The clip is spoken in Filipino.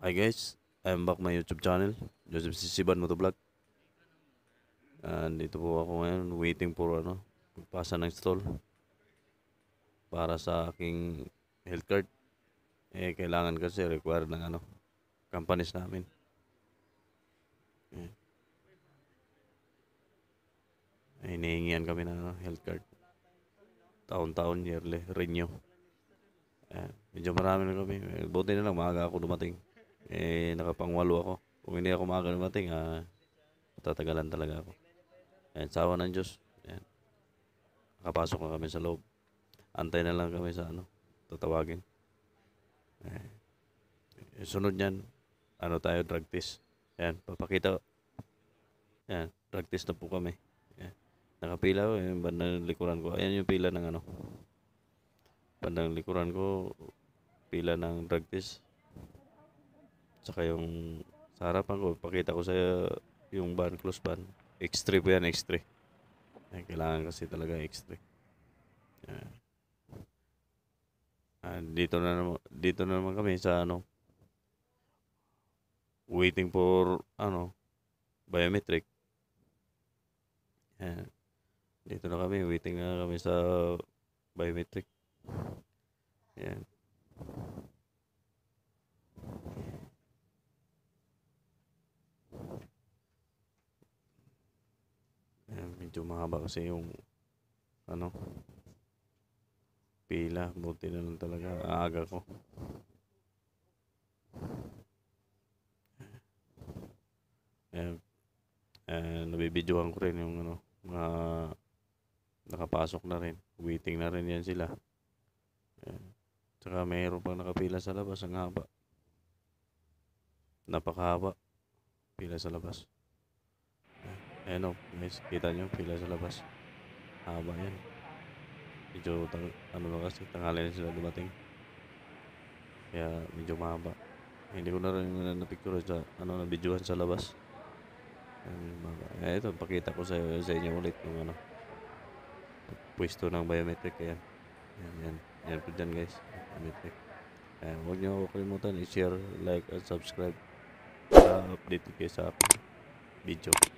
Hi guys, I'm back my YouTube channel, Joseph Sisiban Motovlog. And dito po ako ngayon, waiting for ano, pagpasa ng stall para sa aking health card. Eh, kailangan kasi required ng ano, companies namin. Eh, eh Iniingian kami ng ano, health card. Taon-taon, yearly, renew. Eh, medyo marami na kami. Eh, buti na lang, maaga ako dumating eh nakapangwalo ako. Kung hindi ako maaga dumating, ah, tatagalan talaga ako. Ayan, sawa ng Diyos. Ayan. Nakapasok na kami sa loob. Antay na lang kami sa ano, tatawagin. Ayan. Eh, sunod niyan, ano tayo, drug test. Ayan, papakita. Ayan, drug test na po kami. Ayan. Nakapila ko, yung bandang likuran ko. Ayan yung pila ng ano. Bandang likuran ko, pila ng drug test Tsaka yung sa harapan ko, pakita ko sa yung van, close van. X3 po yan, X3. Yan, kailangan kasi talaga X3. Yan. Ah, dito na naman, dito na naman kami sa ano waiting for ano biometric. Yan. Dito na kami, waiting na kami sa biometric. Yan. Medyo mahaba kasi yung ano pila. Buti na lang talaga. aga ko. Eh, eh, nabibidyohan ko rin yung ano, mga nakapasok na rin. Waiting na rin yan sila. Eh, tsaka mayroon pang nakapila sa labas. Ang haba. Napakahaba. Pila sa labas. Ayan o, kita nyo, pila sa labas. Haba yan. Medyo, tang, ano na kasi, tanghali na sila dumating. Kaya, medyo mahaba. Hindi ko na rin na napicture sa, ano, na videohan sa labas. Ayan, mga, eh, ito, pakita ko sa, sa inyo ulit yung, ano, pwesto ng biometric. Ayan. Ayan, ayan. Ayan po dyan, guys. Biometric. Ayan, huwag nyo ako kalimutan i-share, like, and subscribe. Para update kayo sa video.